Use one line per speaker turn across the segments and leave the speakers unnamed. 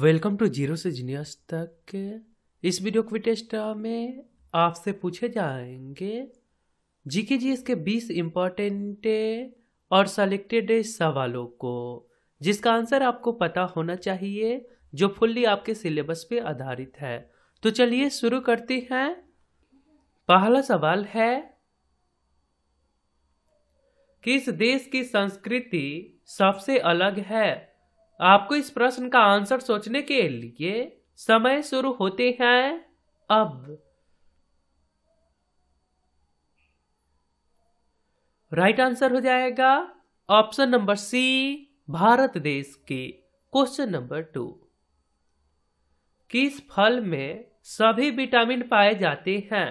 welcome to zero से genius तक इस वीडियो क्विटेस्टा टेस्ट में आपसे पूछे जाएंगे जी के जी इसके बीस इम्पॉर्टेंट और सेलेक्टेड सवालों को जिसका आंसर आपको पता होना चाहिए जो फुल्ली आपके सिलेबस पे आधारित है तो चलिए शुरू करते हैं पहला सवाल है किस देश की संस्कृति सबसे अलग है आपको इस प्रश्न का आंसर सोचने के लिए समय शुरू होते हैं अब राइट right आंसर हो जाएगा ऑप्शन नंबर सी भारत देश के क्वेश्चन नंबर टू किस फल में सभी विटामिन पाए जाते हैं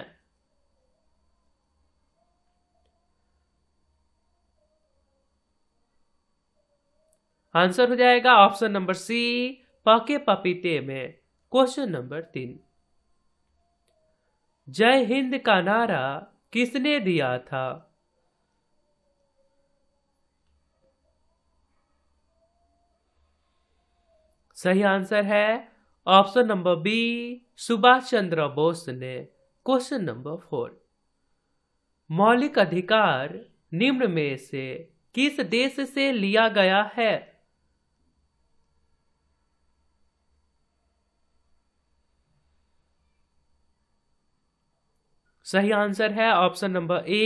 आंसर हो जाएगा ऑप्शन नंबर सी पके पपीते में क्वेश्चन नंबर तीन जय हिंद का नारा किसने दिया था सही आंसर है option number B Subhash Chandra Bose ने क्वेश्चन नंबर फोर मौलिक अधिकार निम्न में से किस देश से लिया गया है सही आंसर है option number A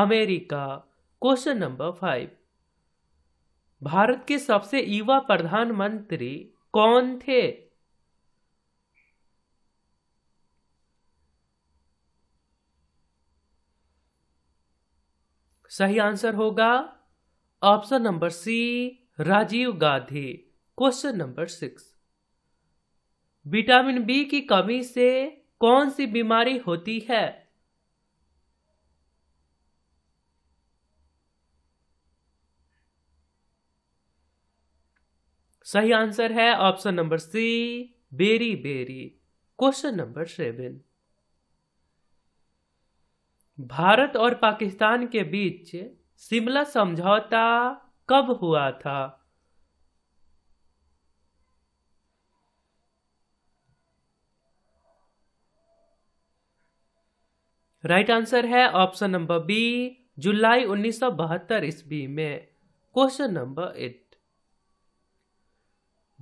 America question number five Bharat के सबसे युवा प्रधानमंत्री कौन थे सही आंसर होगा option number C Rajiv Gandhi question number six vitamin B की कमी से कौन सी बीमारी होती है सही आंसर है option number C beriberi question number seven Bharat और पाकिस्तान के बीच शिमला समझौता कब हुआ था राइट right आंसर है ऑप्शन नंबर बी जुलाई उन्नीस सौ बहत्तर ईस्वी में क्वेश्चन नंबर एट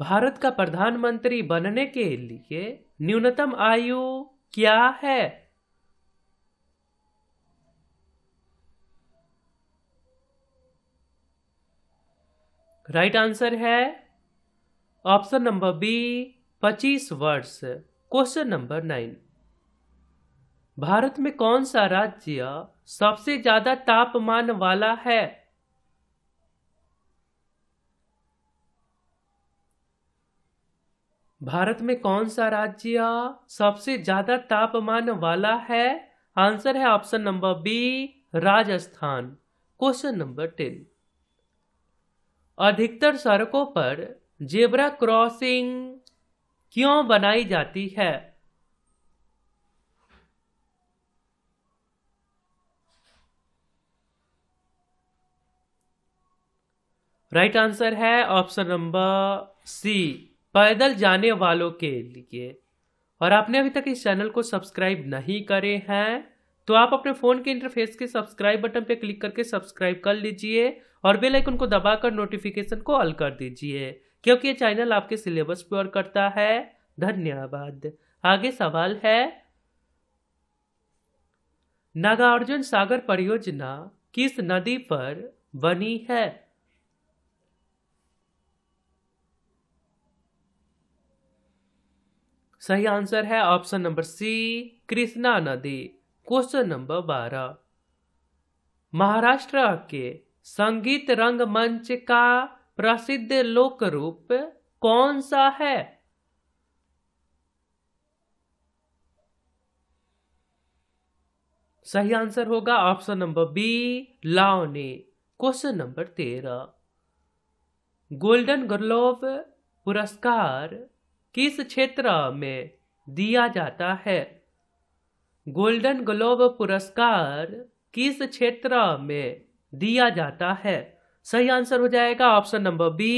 भारत का प्रधानमंत्री बनने के लिए न्यूनतम आयु क्या है राइट right आंसर है ऑप्शन नंबर बी पच्चीस वर्ष क्वेश्चन नंबर नाइन भारत में कौन सा राज्य सबसे ज्यादा तापमान वाला है भारत में कौन सा राज्य सबसे ज्यादा तापमान वाला है आंसर है option number B Rajasthan question number ten अधिकतर सड़कों पर जेबरा क्रॉसिंग क्यों बनाई जाती है राइट right आंसर है ऑप्शन नंबर सी पैदल जाने वालों के लिए और आपने अभी तक इस चैनल को सब्सक्राइब नहीं करे हैं तो आप अपने फ़ोन के इंटरफेस के सब्सक्राइब बटन पर क्लिक करके सब्सक्राइब कर लीजिए और बेल आइकन को दबाकर नोटिफिकेशन को ऑल कर दीजिए क्योंकि ये चैनल आपके सिलेबस पर करता है धन्यवाद आगे सवाल है नागार्जुन सागर परियोजना किस नदी पर बनी है सही आंसर है ऑप्शन नंबर सी कृष्णा नदी क्वेश्चन नंबर बारह महाराष्ट्र के संगीत रंगमंच का प्रसिद्ध लोक रूप कौन सा है सही आंसर होगा ऑप्शन नंबर बी लाओने क्वेश्चन नंबर तेरह गोल्डन ग्लोब पुरस्कार किस क्षेत्र में दिया जाता है गोल्डन ग्लोब पुरस्कार किस क्षेत्र में दिया जाता है सही आंसर हो जाएगा ऑप्शन नंबर बी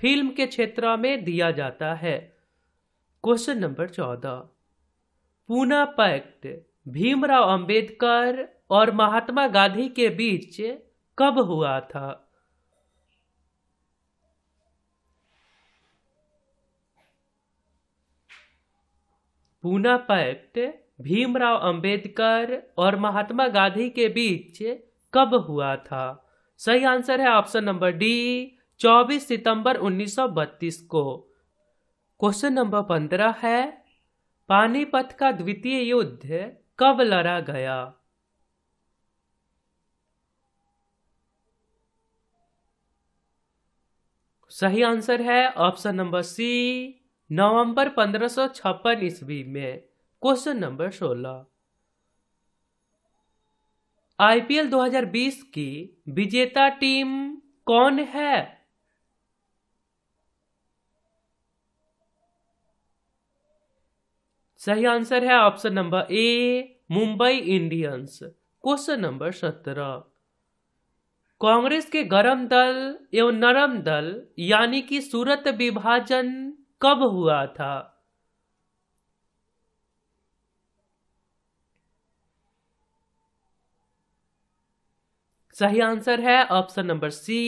फिल्म के क्षेत्र में दिया जाता है क्वेश्चन नंबर चौदह पूना पैक्ट भीमराव अंबेडकर और महात्मा गांधी के बीच कब हुआ था पूना पैक्ट भीमराव अंबेडकर और महात्मा गांधी के बीच कब हुआ था सही आंसर है ऑप्शन नंबर डी 24 सितंबर 1932 को क्वेश्चन नंबर 15 है पानीपत का द्वितीय युद्ध कब लड़ा गया सही आंसर है ऑप्शन नंबर सी नवंबर पंद्रह सौ छप्पन ईस्वी में क्वेश्चन नंबर 16 आईपीएल 2020 की विजेता टीम कौन है सही आंसर है option number A Mumbai Indians question number सत्रह कांग्रेस के गरम दल एवं नरम दल यानी कि सूरत विभाजन कब हुआ था सही आंसर है ऑप्शन नंबर सी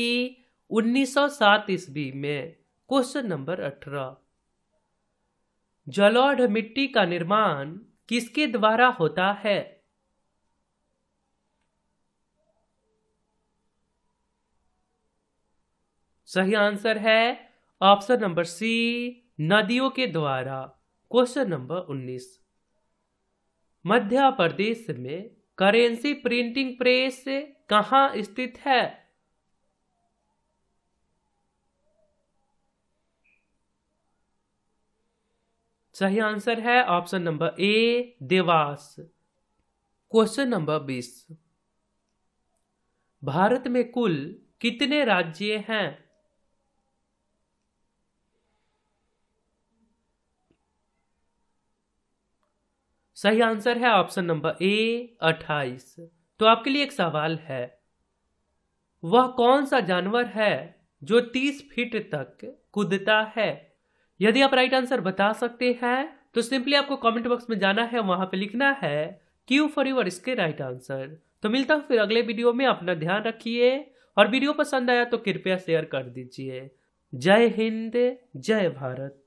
1907 ईस्वी में क्वेश्चन नंबर 18 जलोढ़ मिट्टी का निर्माण किसके द्वारा होता है सही आंसर है ऑप्शन नंबर सी नदियों के द्वारा क्वेश्चन नंबर 19 मध्य प्रदेश में करेंसी प्रिंटिंग प्रेस कहां स्थित है सही आंसर है option number A Dewas question number बीस भारत में कुल कितने राज्य हैं सही आंसर है ऑप्शन नंबर ए अट्ठाईस तो आपके लिए एक सवाल है वह कौन सा जानवर है जो तीस फीट तक कूदता है यदि आप राइट आंसर बता सकते हैं तो सिंपली आपको कमेंट बॉक्स में जाना है वहां पे लिखना है क्यू फॉर यूर इसके राइट आंसर तो मिलता हूं फिर अगले वीडियो में अपना ध्यान रखिए और वीडियो पसंद आया तो कृपया शेयर कर दीजिए जय हिंद जय भारत